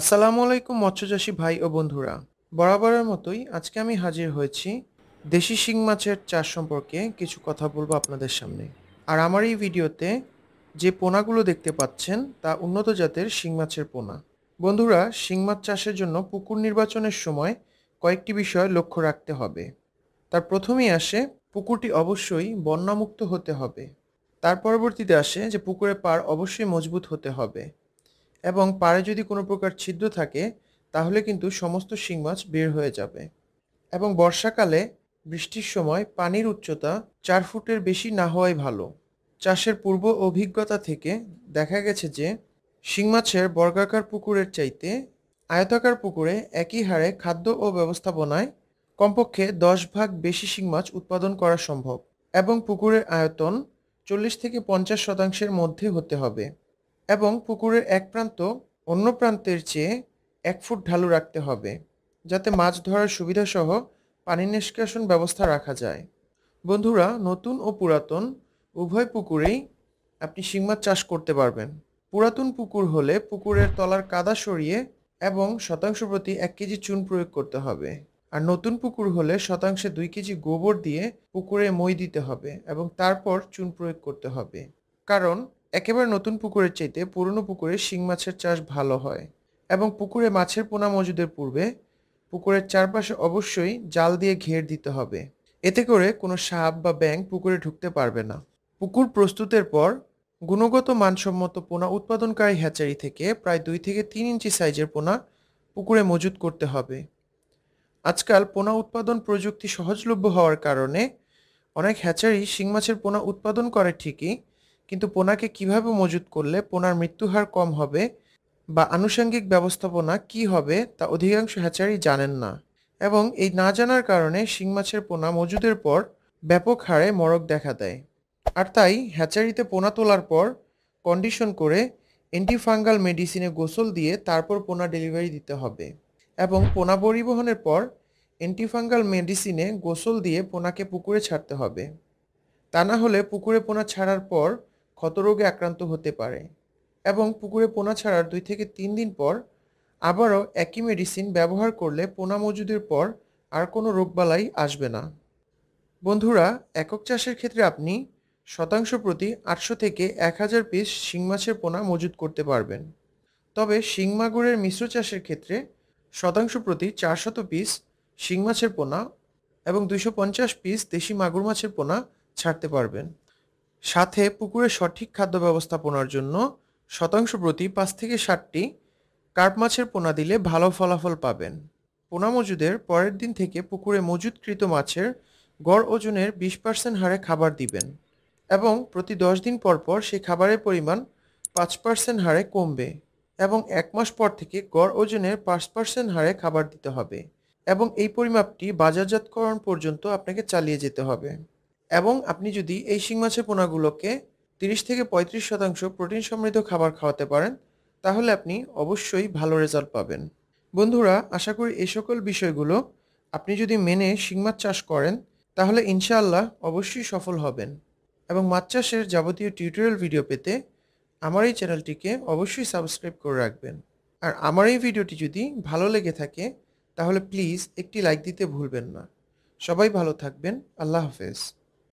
আসসালামু আলাইকুম মৎস্যচাষী ভাই ও বন্ধুরা বরাবরের মতোই আজকে আমি হাজির হয়েছি দেশি শিং মাছের চাষ সম্পর্কে কিছু কথা বলবো আপনাদের সামনে আর আমার এই ভিডিওতে যে পোনাগুলো দেখতে পাচ্ছেন তা উন্নত জাতের শিং মাছের পোনা বন্ধুরা শিং মাছ চাষের জন্য পুকুর নির্বাচনের সময় কয়েকটি বিষয় লক্ষ্য রাখতে হবে তার প্রথমেই আসে পুকুরটি অবশ্যই বন্যামুক্ত হতে হবে তার পরবর্তীতে আসে যে পুকুরের পার অবশ্যই মজবুত হতে হবে এবং পাড়ে যদি কোনো প্রকার ছিদ্র থাকে তাহলে কিন্তু সমস্ত শিং মাছ বের হয়ে যাবে এবং বর্ষাকালে বৃষ্টির সময় পানির উচ্চতা চার ফুটের বেশি না হওয়াই ভালো চাষের পূর্ব অভিজ্ঞতা থেকে দেখা গেছে যে শিং মাছের বর্গাকার পুকুরের চাইতে আয়তাকার পুকুরে একই হারে খাদ্য ও ব্যবস্থাপনায় কমপক্ষে দশ ভাগ বেশি শিং মাছ উৎপাদন করা সম্ভব এবং পুকুরের আয়তন চল্লিশ থেকে পঞ্চাশ শতাংশের মধ্যে হতে হবে এবং পুকুরের এক প্রান্ত অন্য প্রান্তের চেয়ে এক ফুট ঢালু রাখতে হবে যাতে মাছ ধরার সুবিধাসহ পানি নিষ্কাশন ব্যবস্থা রাখা যায় বন্ধুরা নতুন ও পুরাতন উভয় পুকুরেই আপনি শিং মাছ চাষ করতে পারবেন পুরাতন পুকুর হলে পুকুরের তলার কাদা সরিয়ে এবং শতাংশ প্রতি এক কেজি চুন প্রয়োগ করতে হবে আর নতুন পুকুর হলে শতাংশে দুই কেজি গোবর দিয়ে পুকুরে মই দিতে হবে এবং তারপর চুন প্রয়োগ করতে হবে কারণ একেবারে নতুন পুকুরের চাইতে পুরনো পুকুরে শিং মাছের চাষ ভালো হয় এবং পুকুরে মাছের পোনা মজুদের পূর্বে পুকুরের চারপাশে অবশ্যই জাল দিয়ে ঘের দিতে হবে এতে করে কোনো সাপ বা ব্যাঙ পুকুরে ঢুকতে পারবে না পুকুর প্রস্তুতের পর গুণগত মানসম্মত পোনা উৎপাদনকারী হ্যাচারি থেকে প্রায় দুই থেকে তিন ইঞ্চি সাইজের পোনা পুকুরে মজুত করতে হবে আজকাল পোনা উৎপাদন প্রযুক্তি সহজলভ্য হওয়ার কারণে অনেক হ্যাচারি শিং মাছের পোনা উৎপাদন করে ঠিকই কিন্তু পোনাকে কিভাবে মজুত করলে পোনার মৃত্যু হার কম হবে বা আনুষঙ্গিক ব্যবস্থাপনা কি হবে তা অধিকাংশ হ্যাচারি জানেন না এবং এই না জানার কারণে শিং মাছের পোনা মজুদের পর ব্যাপক হারে মরক দেখা দেয় আর তাই হ্যাচারিতে পোনা তোলার পর কন্ডিশন করে অ্যান্টিফাঙ্গাল মেডিসিনে গোসল দিয়ে তারপর পোনা ডেলিভারি দিতে হবে এবং পোনা পরিবহনের পর অ্যান্টিফাঙ্গাল মেডিসিনে গোসল দিয়ে পোনাকে পুকুরে ছাড়তে হবে তা না হলে পুকুরে পোনা ছাড়ার পর ক্ষতরোগে আক্রান্ত হতে পারে এবং পুকুরে পোনা ছাড়ার দুই থেকে তিন দিন পর আবারও একই মেডিসিন ব্যবহার করলে পোনা মজুদের পর আর কোনো রোগবালাই আসবে না বন্ধুরা একক চাষের ক্ষেত্রে আপনি শতাংশ প্রতি আটশো থেকে এক হাজার পিস শিং মাছের পোনা মজুদ করতে পারবেন তবে শিং মাগুরের মিশ্র চাষের ক্ষেত্রে শতাংশ প্রতি চারশত পিস শিং মাছের পোনা এবং দুইশো পঞ্চাশ পিস দেশি মাগুর মাছের পোনা ছাড়তে পারবেন সাথে পুকুরের সঠিক খাদ্য ব্যবস্থাপনার জন্য শতাংশ প্রতি পাঁচ থেকে ষাটটি কার্প মাছের পোনা দিলে ভালো ফলাফল পাবেন পোনা মজুদের পরের দিন থেকে পুকুরে মজুদকৃত মাছের গড় ওজনের বিশ পার্সেন্ট হারে খাবার দিবেন এবং প্রতি দশ দিন পর পর সেই খাবারের পরিমাণ পাঁচ পার্সেন্ট হারে কমবে এবং এক মাস পর থেকে গড় ওজনের পাঁচ পার্সেন্ট হারে খাবার দিতে হবে এবং এই পরিমাপটি বাজারজাতকরণ পর্যন্ত আপনাকে চালিয়ে যেতে হবে এবং আপনি যদি এই শিং মাছের পোনাগুলোকে তিরিশ থেকে 35 শতাংশ প্রোটিন সমৃদ্ধ খাবার খাওয়াতে পারেন তাহলে আপনি অবশ্যই ভালো রেজাল্ট পাবেন বন্ধুরা আশা করি এই সকল বিষয়গুলো আপনি যদি মেনে শিং মাছ চাষ করেন তাহলে ইনশাআল্লাহ অবশ্যই সফল হবেন এবং মাছ চাষের যাবতীয় টিউটোরিয়াল ভিডিও পেতে আমার এই চ্যানেলটিকে অবশ্যই সাবস্ক্রাইব করে রাখবেন আর আমার এই ভিডিওটি যদি ভালো লেগে থাকে তাহলে প্লিজ একটি লাইক দিতে ভুলবেন না সবাই ভালো থাকবেন আল্লাহ হাফেজ